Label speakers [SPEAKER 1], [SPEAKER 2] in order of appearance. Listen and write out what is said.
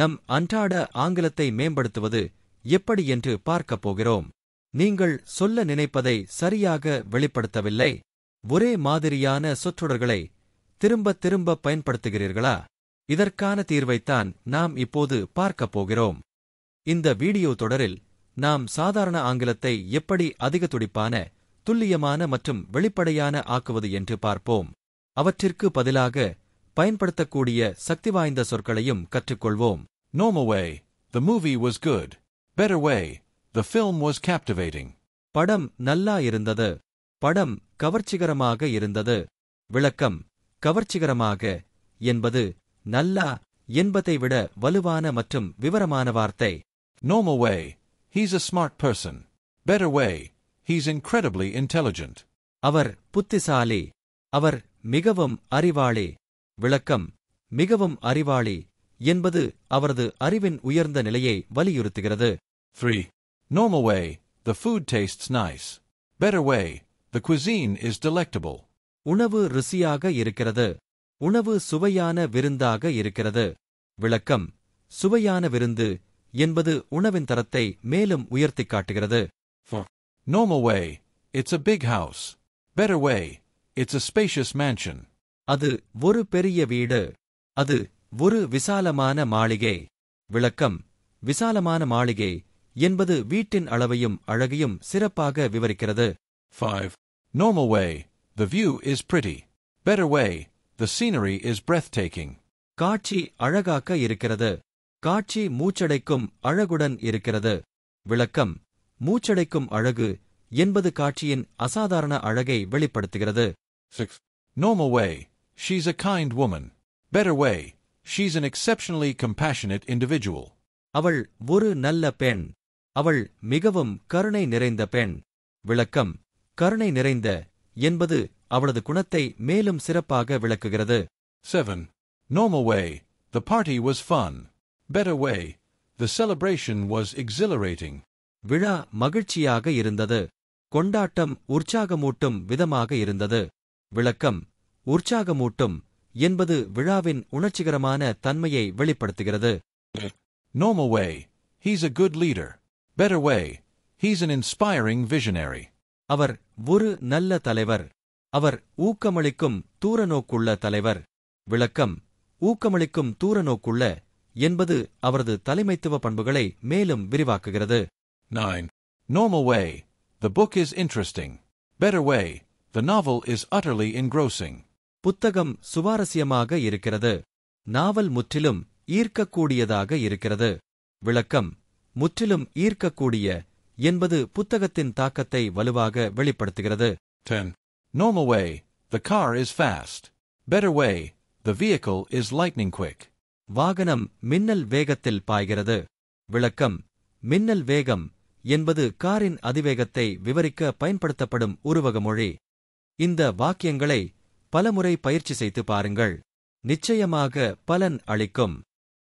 [SPEAKER 1] நம் அன்றாட ஆங்கிலத்தை மேம்படுத்துவது எப்படி என்று பார்க்கப் போகிறோம் நீங்கள் சொல்ல நினைப்பதை சரியாக வெளிப்படுத்தவில்லை ஒரே மாதிரியான சொற்றொடர்களை திரும்ப திரும்ப பயன்படுத்துகிறீர்களா இதற்கான தீர்வைத்தான் நாம் இப்போது பார்க்கப் போகிறோம் இந்த வீடியோ தொடரில் நாம் சாதாரண ஆங்கிலத்தை எப்படி அதிக துடிப்பான துல்லியமான மற்றும் வெளிப்படையான ஆக்குவது என்று பார்ப்போம் அவற்றிற்கு பதிலாக பயன்படுத்தக்கூடிய சக்திவாய்ந்த சொற்களையும் கற்றுக்கொள்வோம் Normal way. The movie was good better way the film was captivating. படம் நல்லா இருந்தது. படம் கவர்ச்சிகரமாக இருந்தது. விளக்கம் கவர்ச்சிகரமாக என்பது நல்லா என்பதை விட வலுவான மற்றும் விவரமான வார்த்தை Normal way. He's a smart person better way he's incredibly intelligent அவர் புத்திசாலி. அவர் மிகவும் அறிவாளி விளக்கம் மிகவும் அறிவாளி என்பது அவரது அறிவின் உயர்ந்த நிலையை வலியுறுத்துகிறது three Normal way the food taste nice Better way the cuisine is delectable. உணவு ருசியாக இருக்கிறது உணவு சுவையான விருந்தாக இருக்கிறது விளக்கம் சுவையான விருந்து என்பது உணவின் தரத்தை மேலும் உயர்த்தி காட்டுகிறது Normal way it's a big house Better way it's a spacious mansion அது ஒரு பெரிய வீடு அது ஒரு விசாலமான மாளிகை விளக்கம் விசாலமான மாளிகை என்பது வீட்டின் அளவையும் அழகையும் சிறப்பாக விவரிக்கிறது five way the view is pretty pretty. Way the scenery is breathtaking காட்சி அழகாக்க இருக்கிறது காட்சி மூச்சடைக்கும் அழகுடன் இருக்கிறது விளக்கம் மூச்சடைக்கும் அழகு என்பது காட்சியின் அசாதாரண அழகை வெளிப்படுத்துகிறது six Normal way she's a kind woman. Better way, she's an exceptionally compassionate individual. அவள் ஒரு நல்ல பெண் அவள் மிகவும் கருணை நிறைந்த பெண் விளக்கம் கருணை நிறைந்த என்பது அவளது குணத்தை மேலும் சிறப்பாக விளக்குகிறது 7. Normal way, the party was fun. Better way, the celebration was exhilarating. விழா மகிழ்ச்சியாக இருந்தது கொண்டாட்டம் உற்சாகமூட்டும் விதமாக இருந்தது விளக்கம் உற்சாகமூட்டும் என்பது விழாவின் உணர்ச்சிகரமான தன்மையை வெளிப்படுத்துகிறது He's a good leader. Better way. He's an inspiring visionary அவர் ஒரு நல்ல தலைவர் அவர் ஊக்கமளிக்கும் தூரநோக்குள்ள தலைவர் விளக்கம் ஊக்கமளிக்கும் தூரநோக்குள்ள என்பது அவரது தலைமைத்துவ பண்புகளை மேலும் விரிவாக்குகிறது way. The book is interesting. Better way. The novel is utterly engrossing. புத்தகம் சுவாரஸ்யமாக இருக்கிறது நாவல் முற்றிலும் ஈர்க்கக்கூடியதாக இருக்கிறது விளக்கம் முற்றிலும் ஈர்க்கக்கூடிய என்பது புத்தகத்தின் தாக்கத்தை வலுவாக வெளிப்படுத்துகிறது the car is fast. Better way, the vehicle is lightning quick. வாகனம் மின்னல் வேகத்தில் பாய்கிறது விளக்கம் மின்னல் வேகம் என்பது காரின் அதிவேகத்தை விவரிக்க பயன்படுத்தப்படும் மொழி இந்த வாக்கியங்களை பலமுறை பயிற்சி செய்து பாருங்கள் நிச்சயமாக பலன் அளிக்கும்